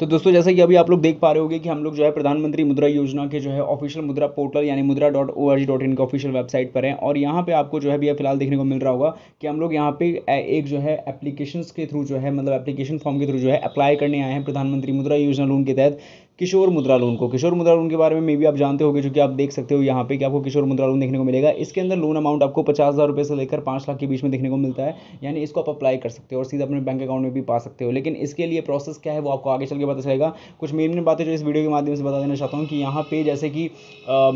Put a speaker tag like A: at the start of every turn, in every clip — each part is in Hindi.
A: तो दोस्तों जैसा कि अभी आप लोग देख पा रहे होंगे कि हम लोग जो है प्रधानमंत्री मुद्रा योजना के जो है ऑफिशियल मुद्रा पोर्टल यानी Mudra dot O R G dot in के ऑफिशियल वेबसाइट पर हैं और यहाँ पे आपको जो है भी फिलहाल देखने को मिल रहा होगा कि हम लोग यहाँ पे एक जो है एप्लीकेशन के थ्रू जो है मतलब एप्लीकेशन फॉर्म के थ्रू जो है अप्लाई करने आए हैं प्रधानमंत्री मुद्रा योजना लोन के तहत किशोर मुद्रा लोन को किशोर मुद्रा लोन के बारे में मे भी आप जानते हो जो कि आप देख सकते हो यहाँ पे कि आपको किशोर मुद्रा लोन देखने को मिलेगा इसके अंदर लोन अमाउंट आपको पचास हज़ार रुपये से लेकर पाँच लाख के बीच में देखने को मिलता है यानी इसको आप अप्लाई कर सकते हो और सीधा अपने बैंक अकाउंट में भी पा सकते हो लेकिन इसके लिए प्रोसेस क्या है वो आपको आगे चल के पता चलेगा कुछ मेन मेन बातें जो इस वीडियो के माध्यम से बता देना चाहता हूँ कि यहाँ पे जैसे कि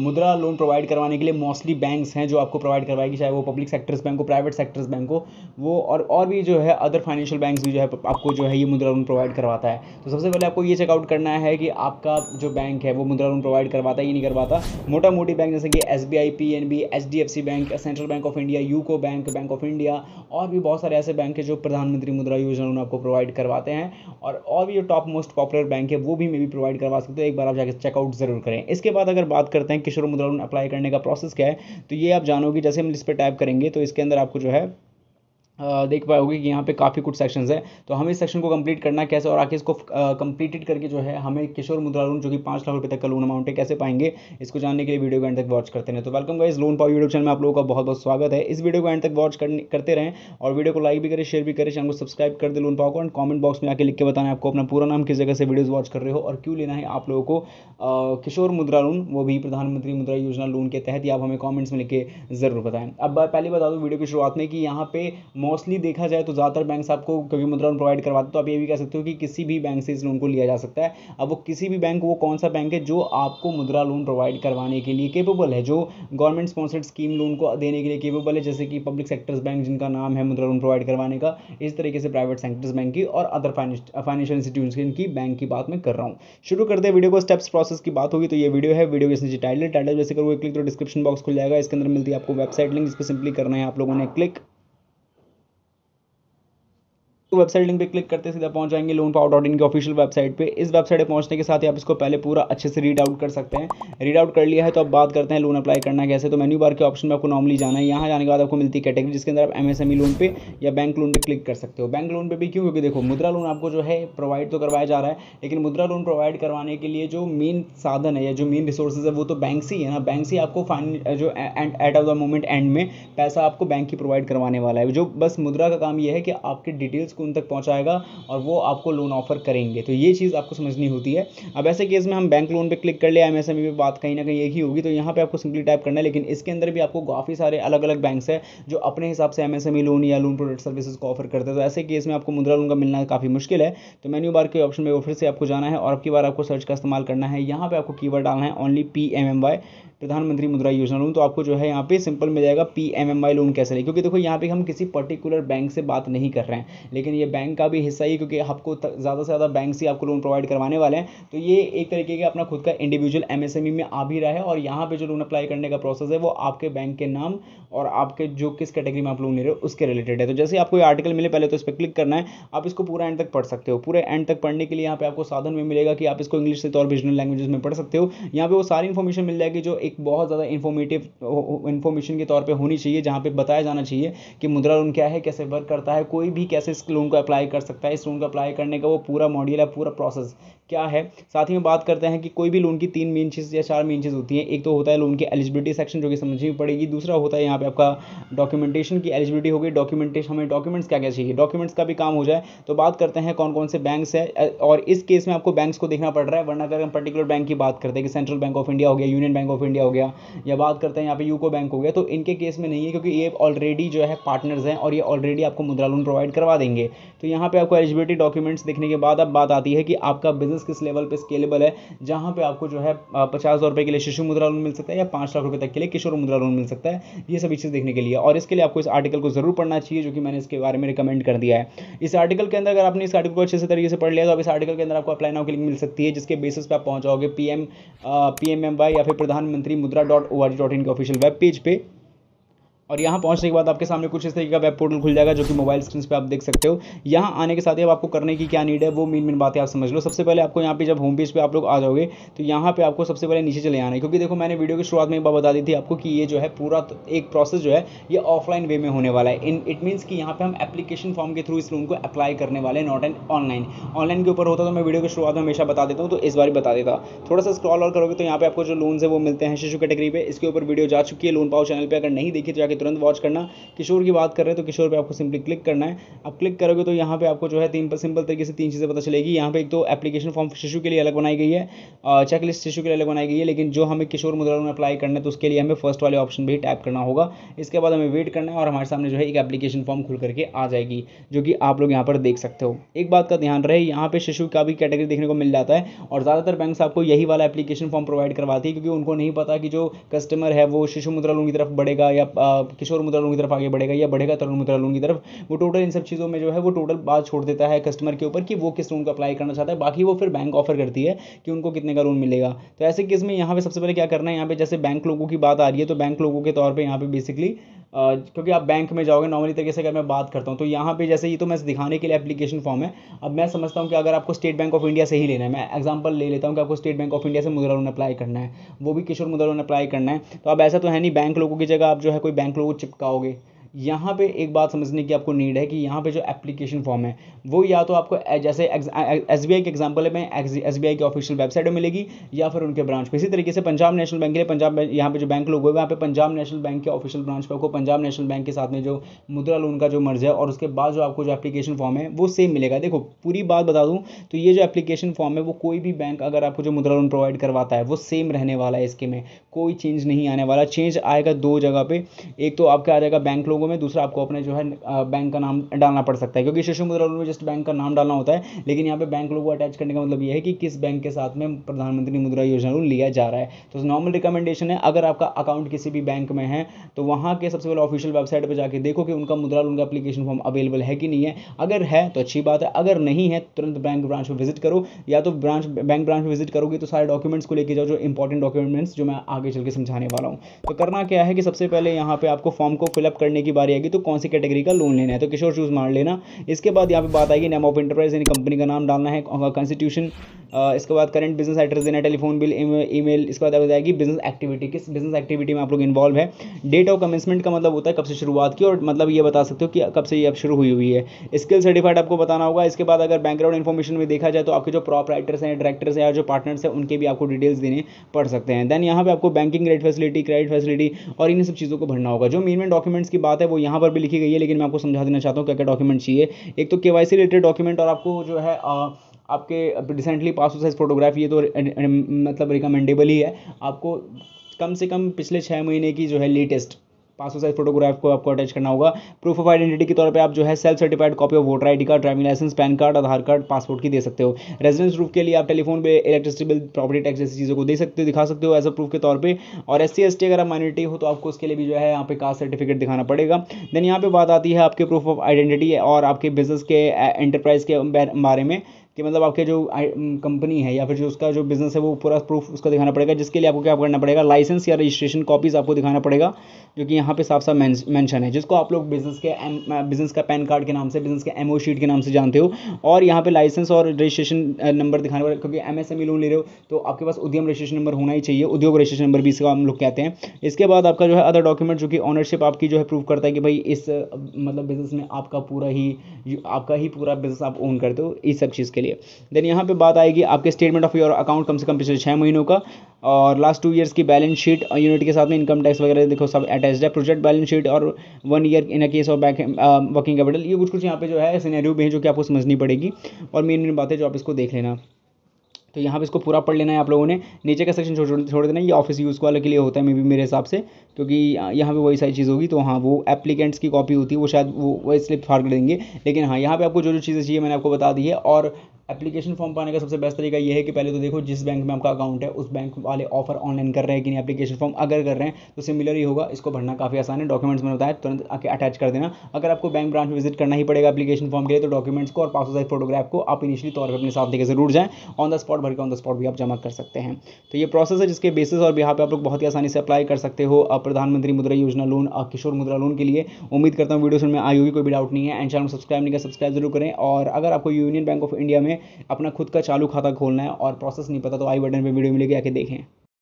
A: मुद्रा लोन प्रोवाइड करवाने के लिए मोस्टली बैंक्स हैं जो आपको प्रोवाइड करवाएगी चाहे वो पब्लिक सेक्टर्स बैंक हो प्राइवेट सेक्टर्स बैंक हो वो और और भी जो है अदर फाइनेंशियल बैंक भी जो है आपको जो है ये मुद्रा लोन प्रोवाइड करवाता है तो सबसे पहले आपको ये चेकआउट करना है कि आप आपका जो बैंक है वो मुद्रा लोन प्रोवाइड करवाता है नहीं करवाता मोटा मोटी बैंक जैसे कि S B I P N B H D F C bank central bank of India UCO bank bank of India और भी बहुत सारे ऐसे बैंक है जो प्रधानमंत्री मुद्रा योजना लोन आपको प्रोवाइड करवाते हैं और और भी जो टॉप मोस्ट पॉपुलर बैंक है वो भी मे भी प्रोवाइड करवा सकते हैं एक बार आप जाकर चेकआउट जरूर करें इसके बाद अगर बात करते हैं किशोर मुद्रा लोन अप्लाई करने का प्रोसेस क्या है तो ये आप जानोगे जैसे हम इस पर टाइप करेंगे तो इसके अंदर आपको जो है देख होगी कि यहाँ पे काफ़ी कुछ सेक्शंस हैं तो हमें इस सेक्शन को कंप्लीट करना कैसे और आखिर इसको कंप्लीटेड करके जो है हमें किशोर मुद्रा लोन जो कि पाँच लाख रुपए तक का लोन अमाउंट है कैसे पाएंगे इसको जानने के लिए वीडियो को एंड तक वॉच करते हैं तो वेलकम गाइस लोन पाओ यूट्यूब चैनल में आप लोगों का बहुत बहुत स्वागत है इस वीडियो को एंड तक वॉच करते रहें और वीडियो को लाइक भी करें शेयर भी करें चैनल को सब्सक्राइब कर दे लोन पाओ को एंड कॉमेंट बॉक्स में आकर लिख के बताना आपको अपना पूरा नाम किस जगह से वीडियोज़ वॉच कर रहे हो और क्यों लेना है आप लोगों को किशोर मुद्रा लोन वो भी प्रधानमंत्री मुद्रा योजना लोन के तहत ही आप हमें कॉमेंट्स में लिख के जरूर बताएं अब पहले बता दूँ वीडियो की शुरुआत में कि यहाँ पे मोस्टली देखा जाए तो ज़्यादातर बैंक आपको क्योंकि मुद्रा लोन प्रोवाइड करवाते तो आप ये भी कह सकते हो कि किसी भी बैंक से इस लोन को लिया जा सकता है अब वो किसी भी बैंक वो कौन सा बैंक है जो आपको मुद्रा लोन प्रोवाइड करवाने के लिए केपेबल है जो गवर्नमेंट स्पॉन्सर्ड स्कीम लोन को देने के लिए केपेबल है जैसे कि पब्लिक सेक्टर्स बैंक जिनका नाम है मुद्रा लोन प्रोवाइड करवाने का इस तरीके से प्राइवेट सेक्टर्स बैंक की और अदर फाइनेंशियल इंस्टीट्यूशन की बैंक की बात मैं कर रहा हूँ शुरू करते हैं वीडियो को स्टेप्स प्रोसेस की बात होगी तो ये वीडियो है वीडियो के नीचे टाइटल टाइटल जैसे करो क्लिक तो डिस्क्रिप्शन बॉक्स खुल जाएगा इसके अंदर मिलती है आपको वेबसाइट लिंक इस पर सिंपली करना है आप लोगों ने क्लिक तो वेबसाइट लिंक पे क्लिक करते सीधा पहुंच जाएंगे लोन पावर डॉट इन की ऑफिशियल वेबसाइट पे इस वेबसाइट पे पहुंचने के साथ ही आप इसको पहले पूरा अच्छे से रीड आउट कर सकते हैं रीड आउट कर लिया है तो अब बात करते हैं लोन अप्लाई करना कैसे तो मेन्यू बार के ऑप्शन में आपको नॉर्मली जाना है यहाँ जाने के बाद आपको मिलती है कैटेगरी जिसके अंदर आप एमएसएमई लोन e पे या बैंक लोन पे क्लिक कर सकते हो बैंक लोन पे भी क्यों क्योंकि देखो मुद्रा लोन आपको जो है प्रोवाइड तो करवाया जा रहा है लेकिन मुद्रा लोन प्रोवाइड करवाने के लिए जो मेन साधन है या जो मेन रिसोर्सेज है वो तो बैंक से ही है ना बैंक से आपको जो at of the moment end में पैसा आपको बैंक ही प्रोवाइड करवाने वाला है जो बस मुद्रा का काम यह है कि आपके डिटेल्स उसको उन तक पहुँचाएगा और वो आपको लोन ऑफर करेंगे तो ये चीज़ आपको समझनी होती है अब ऐसे केस में हम बैंक लोन पर क्लिक कर ले एम एस e पे बात कहीं ना कहीं एक ही होगी तो यहाँ पर आपको सिंपली टाइप करना है लेकिन इसके अंदर भी आपको काफ़ी सारे अलग अलग बैंक है जो अपने हिसाब से एम लोन e या लोन प्रोडक्ट सर्विसेज को ऑफर करते हैं तो ऐसे केस में आपको मुद्रा लोन का मिलना काफ़ी मुश्किल है तो मेन्यू बार के ऑप्शन में वो फिर से आपको जाना है और अब बार आपको सर्च का इस्तेमाल करना है यहाँ पर आपको वर्ड डालना है only P M M Y Pradhan Mantri Mudra योजना लोन तो आपको जो है यहाँ पे सिंपल मिल जाएगा P M M I loan कैसे लें क्योंकि देखो यहाँ पे हम किसी पर्टिकुलर बैंक से बात नहीं कर रहे हैं लेकिन ये बैंक का भी हिस्सा ही क्योंकि आपको ज़्यादा से ज़्यादा बैंक से आपको लोन प्रोवाइड करवाने वाले हैं तो ये एक तरीके का अपना खुद का इंडिविजुअल एम e में आ भी रहा है और यहाँ पर जो लोन अप्लाई करने का प्रोसेस है वो आपके बैंक के नाम और आपके जो किस कैटेगरी में आप लोग ले रहे हो उसके रिलेटेड है तो जैसे आपको ये आर्टिकल मिले पहले तो इस पर क्लिक करना है आप इसको पूरा एंड तक पढ़ सकते हो पूरे एंड तक पढ़ने के लिए यहाँ पे आपको साधन में मिलेगा कि आप इसको इंग्लिश से तो और रीजनल लैंग्वेजेस में पढ़ सकते हो यहाँ पे वो सारी इन्फॉर्मेशन मिल जाएगी जो एक बहुत ज़्यादा इन्फॉर्मेटिव इन्फॉर्मेशन के तौर पर होनी चाहिए जहाँ पर बताया जाना चाहिए कि मुद्रा लोन क्या है कैसे वर्क करता है कोई भी कैसे इस लोन को अप्लाई कर सकता है इस लोन को अप्लाई करने का वो पूरा मॉड्यूल है पूरा प्रोसेस क्या है साथ ही में बात करते हैं कि कोई भी लोन की तीन मेन चीज़ या चार मेन चीज़ होती हैं एक तो होता है लोन की एलिजिबिलिटी सेक्शन जो कि समझनी पड़ेगी दूसरा होता है यहाँ पे आपका डॉक्यूमेंटेशन की एलिजिबिलिटी होगी डॉक्यूमेंटेशन हमें डॉक्यूमेंट्स क्या क्या चाहिए डॉक्यूमेंट्स का भी काम हो जाए तो बात करते हैं कौन कौन से बैंक है और इस केस में आपको बैंक को देखना पड़ रहा है वरना अगर हम पर्टिकुलर बैंक की बात करते हैं कि सेंट्रल बैंक ऑफ इंडिया हो गया यूनियन बैंक ऑफ इंडिया हो गया या बात करते हैं यहाँ पे यूको बैंक हो गया तो इनके केस में नहीं है क्योंकि ये ऑलरेडी जो है पार्टनर्स हैं और ये ऑलरेडी आपको मुद्रा लोन प्रोवाइड करवा देंगे तो यहाँ पे आपको एलिजिबिलिटी डॉक्यूमेंट्स देखने के बाद अब बात आती है कि आपका बिजनेस बिजनेस किस लेवल पे स्केलेबल है जहाँ पे आपको जो है पचास हज़ार रुपये के लिए शिशु मुद्रा लोन मिल सकता है या पाँच लाख रुपये तक के लिए किशोर मुद्रा लोन मिल सकता है ये सभी चीज़ देखने के लिए और इसके लिए आपको इस आर्टिकल को जरूर पढ़ना चाहिए जो कि मैंने इसके बारे में रिकमेंड कर दिया है इस आर्टिकल के अंदर अगर आपने इस आर्टिकल को अच्छे से तरीके से पढ़ लिया तो इस आर्टिकल के अंदर आपको अप्लाई नाउ की लिंक मिल सकती है जिसके बेसिस पर आप पहुंच जाओगे पी एम या फिर Pradhan Mantri Mudra dot O R dot in के ऑफिशियल वेब पेज पर और यहाँ पहुँचने के बाद आपके सामने कुछ इस तरीके का वेब पोर्टल खुल जाएगा जो कि मोबाइल स्क्रीन पर आप देख सकते हो यहाँ आने के साथ ही आपको करने की क्या नीड है वो मेन मेन बातें आप समझ लो सबसे पहले आपको यहाँ पे जब होम पेज पे आप लोग आ जाओगे तो यहाँ पे आपको सबसे पहले नीचे चले आना है क्योंकि देखो मैंने वीडियो की शुरुआत में एक बार बता दी थी आपको कि ये जो है पूरा तो एक प्रोसेस जो है ये ऑफलाइन वे में होने वाला है इन इट मीन्स कि यहाँ पर हम एप्लीकेशन फॉर्म के थ्रू इस लोन को अप्लाई करने वाले नॉट एंड ऑनलाइन ऑनलाइन के ऊपर होता तो मैं वीडियो की शुरुआत में हमेशा बता देता हूँ तो इस बार बता देता थोड़ा सा स्क्रॉल और करोगे तो यहाँ पे आपको जो लोन है वो मिलते हैं शिशु कैटेगरी पर इसके ऊपर वीडियो जा चुकी है लोन पाओ चैनल पर अगर नहीं देखी तो जाकर तुरंत वॉच करना किशोर की बात कर रहे हैं तो किशोर पे आपको सिंपली क्लिक करना है अब क्लिक करोगे तो यहाँ पे आपको जो है तीन सिंपल तरीके से तीन चीज़ें पता चलेगी यहाँ पे एक तो एप्लीकेशन फॉर्म शिशु के लिए अलग बनाई गई है चेकलिस्ट शिशु के लिए अलग बनाई गई है लेकिन जो हमें किशोर मुद्रा में अप्लाई करना है तो उसके लिए हमें फर्स्ट वाले ऑप्शन भी टैप करना होगा इसके बाद हमें वेट करना है और हमारे सामने जो है एक एप्लीकेशन फॉर्म खुल करके आ जाएगी जो कि आप लोग यहाँ पर देख सकते हो एक बात का ध्यान रहे यहाँ पे शिशु का भी कैटेगरी देखने को मिल जाता है और ज़्यादातर बैंक आपको यही वाला एप्लीकेशन फॉर्म प्रोवाइड करवाती है क्योंकि उनको नहीं पता कि जो कस्टमर है वो शिशु मुद्रा लोन की तरफ बढ़ेगा या किशोर मुद्रा लोन की तरफ आगे बढ़ेगा या बढ़ेगा तरुण मुद्रा लोन की तरफ वो टोटल इन सब चीज़ों में जो है वो टोटल बात छोड़ देता है कस्टमर के ऊपर कि वो किस लोन को अप्लाई करना चाहता है बाकी वो फिर बैंक ऑफर करती है कि उनको कितने का लोन मिलेगा तो ऐसे केस में यहाँ पे सबसे पहले क्या करना है यहाँ पे जैसे बैंक लोगों की बात आ रही है तो बैंक लोगों के तौर पर यहाँ पे बेसिकली क्योंकि आप बैंक में जाओगे नॉर्मली तरीके से अगर मैं बात करता हूँ तो यहाँ पे जैसे ये तो मैं दिखाने के लिए एप्लीकेशन फॉर्म है अब मैं समझता हूँ कि अगर आपको स्टेट बैंक ऑफ इंडिया से ही लेना है मैं एग्जाम्पल ले लेता हूँ कि आपको स्टेट बैंक ऑफ इंडिया से मुद्रा लोन अप्लाई करना है वो भी किशोर मुद्रा लोन अप्लाई करना है तो अब ऐसा तो है नहीं बैंक लोगों की जगह आप जो है कोई बैंक लोगों को चिपकाओगे यहाँ पे एक बात समझने की आपको नीड है कि यहाँ पे जो एप्लीकेशन फॉर्म है वो या तो आपको जैसे एस बी आई के एग्जाम्पल है मैं एस बी आई की ऑफिशियल वेबसाइट में मिलेगी या फिर उनके ब्रांच पर इसी तरीके से पंजाब नेशनल बैंक के लिए पंजाब यहाँ पे जो बैंक लोग हुए वहाँ पे पंजाब नेशनल बैंक के ऑफिशियल ब्रांच पर आपको पंजाब नेशनल बैंक के साथ में जो मुद्रा लोन का जो मर्ज है और उसके बाद जो आपको जो एप्लीकेशन फॉर्म है वो सेम मिलेगा देखो पूरी बात बता दूँ तो ये जो एप्लीकेशन फॉर्म है वो कोई भी बैंक अगर आपको जो मुद्रा लोन प्रोवाइड करवाता है वो सेम रहने वाला है इसके में कोई चेंज नहीं आने वाला चेंज आएगा दो जगह पर एक तो आपका आ जाएगा बैंक लोग लोगों में दूसरा आपको अपने जो है बैंक का नाम डालना पड़ सकता है क्योंकि शिशु मुद्रा लोन में जस्ट बैंक का नाम डालना होता है लेकिन यहाँ पे बैंक लोगों को अटैच करने का मतलब यह है कि किस बैंक के साथ में प्रधानमंत्री मुद्रा योजना लोन लिया जा रहा है तो नॉर्मल रिकमेंडेशन है अगर आपका अकाउंट किसी भी बैंक में है तो वहाँ के सबसे पहले ऑफिशियल वेबसाइट पर जाकर देखो कि उनका मुद्रा लोन का अपलीकेशन फॉर्म अवेलेबल है कि नहीं है अगर है तो अच्छी बात है अगर नहीं है तुरंत बैंक ब्रांच पर विजिट करो या तो ब्रांच बैंक ब्रांच में विजिट करोगे तो सारे डॉक्यूमेंट्स को लेकर जाओ जो इंपॉर्टेंट डॉक्यूमेंट्स जो मैं आगे चल के समझाने वाला हूँ तो करना क्या है कि सबसे पहले यहाँ पे आपको फॉर्म को फिलअप करने की की बारी आएगी तो कौन सी कैटेगरी का लोन लेना है तो किशोर चूज़ मार लेना इसके बाद यहाँ पे बात आएगी नेम ऑफ इंटरप्राइज यानी कंपनी का नाम डालना है कॉन्स्टिट्यूशन uh, uh, इसके बाद करंट बिजनेस एड्रेस देना टेलीफोन बिल ई मेल इसके बाद बताएगी बिजनेस एक्टिविटी किस बिजनेस एक्टिविटी में आप लोग इन्वॉल्व है डेट ऑफ कमेंसमेंट का मतलब होता है कब से शुरुआत की और मतलब ये बता सकते हो कि कब से ये अब शुरू हुई हुई है स्किल सर्टिफाइड आपको बताना होगा इसके बाद अगर बैकग्राउंड इन्फॉर्मेशन में देखा जाए तो आपके जो प्रॉप राइटर्स हैं डायरेक्टर्स हैं या जो पार्टनर्स हैं उनके भी आपको डिटेल्स देने पड़ सकते हैं देन यहाँ पे आपको banking rate facility credit facility और इन सब चीज़ों को भरना होगा जो मेन मेन डॉक्यूमेंट्स की बात बात है वो यहाँ पर भी लिखी गई है लेकिन मैं आपको समझा देना चाहता हूँ क्या क्या डॉक्यूमेंट चाहिए एक तो के रिलेटेड डॉक्यूमेंट और आपको जो है आ, आपके रिसेंटली पास हुआ साइज फोटोग्राफ ये तो मतलब रिकमेंडेबल ही है आपको कम से कम पिछले छः महीने की जो है लेटेस्ट पासपोर्ट साइज फोटोग्राफ को आपको अटैच करना होगा प्रूफ ऑफ आइडेंटिटी के तौर पर आप जो है self certified copy of voter ID card driving licence PAN card Aadhaar card passport की दे सकते हो रेजिडेंस प्रूफ के लिए आप टेलीफोन पे इलेक्ट्रिसिटी बिल प्रॉपर्टी टैक्स जैसी चीज़ों को दे सकते हो दिखा सकते हो एज अ प्रूफ के तौर पर और एस सी अगर आप माइनॉरिटी हो तो आपको उसके लिए भी जो है यहाँ पे कास्ट सर्टिफिकेट दिखाना पड़ेगा देन यहाँ पे बात आती है आपके प्रूफ ऑफ आइडेंटिटी और आपके बिजनेस के एंटरप्राइज के बारे में कि मतलब आपके जो कंपनी है या फिर जो उसका जो बिज़नेस है वो पूरा प्रूफ उसका दिखाना पड़ेगा जिसके लिए आपको क्या करना पड़ेगा लाइसेंस या रजिस्ट्रेशन कॉपीज़ आपको दिखाना पड़ेगा जो कि यहाँ पे साफ साफ मेंशन है जिसको आप लोग बिज़नेस के बिज़नेस का पैन कार्ड के नाम से बिज़नेस के एम शीट के नाम से जानते हो और यहाँ पर लाइसेंस और रजिस्ट्रेशन नंबर दिखाना पड़ेगा क्योंकि एम एस लोन ले रहे हो तो आपके पास उद्यम रजिस्ट्रेशन नंबर होना ही चाहिए उद्योग रजिस्ट्रेशन नंबर भी इसका हम लोग कहते हैं इसके बाद आपका जो है अदर डॉक्यूमेंट जो कि ऑनरशिप आपकी जो है प्रूफ करता है कि भाई इस मतलब बिज़नेस में आपका पूरा ही आपका ही पूरा बिज़नेस आप ओन करते हो इस सब चीज़ के के लिए देन यहाँ पे बात आएगी आपके स्टेटमेंट ऑफ योर अकाउंट कम से कम पिछले छः महीनों का और लास्ट टू ईयर्स की बैलेंस शीट यूनिट के साथ में इनकम टैक्स वगैरह देखो सब अटैच है प्रोजेक्ट बैलेंस शीट और one year in case of bank working capital ये कुछ कुछ यहाँ पे जो है सीनेरियो भी है जो कि आपको समझनी पड़ेगी और मेन मेन बातें जो आप इसको देख लेना तो यहाँ पे इसको पूरा पढ़ लेना है आप लोगों ने नीचे का सेक्शन छोड़ छोड़ देना ये ऑफिस यूज़ वाले के लिए होता है मे बी मेरे हिसाब से क्योंकि यहाँ पे वही सारी चीज़ होगी तो हाँ वो एप्लीकेंट्स की कॉपी होती है वो शायद वो वही स्लिप फाड़ देंगे लेकिन हाँ यहाँ पे आपको जो जो चीज़ें चाहिए मैंने आपको बता दी है और एप्लीकेशन फॉर्म पाने का सबसे बेस्ट तरीका ये है कि पहले तो देखो जिस बैंक में आपका अकाउंट है उस बैंक वाले ऑफर ऑनलाइन कर रहे हैं कि नहीं एप्लीकेशन फॉर्म अगर कर रहे हैं तो सिमिलर ही होगा इसको भरना काफ़ी आसान है डॉक्यूमेंट्स में बताया तुरंत आके अटैच कर देना अगर आपको बैंक ब्रांच में विजिट करना ही पड़ेगा एप्लीकेशन फॉर्म के लिए तो डॉक्यूमेंट्स को और पासो साइज फोटोग्राफ को आप इनिशियली तौर पर अपने साथ लेकर जरूर जाएँ ऑन द स्पॉट भर के ऑन द स्पॉट भी आप जमा कर सकते हैं तो ये प्रोसेस है जिसके बेसिस और यहाँ पर आप लोग बहुत ही आसानी से अप्लाई कर सकते हो प्रधानमंत्री मुद्रा योजना लोन किशोर मुद्रा लोन के लिए उम्मीद करता हूँ वीडियो सुन में आई होगी कोई भी डाउट नहीं है एंड चैनल सब्सक्राइब नहीं कर सब्सक्राइब जरूर करें और अगर आपको यूनियन बैंक ऑफ इंडिया में अपना खुद का चालू खाता खोलना है और प्रोसेस नहीं पता तो आई बटन पर वीडियो में लेके आके देखें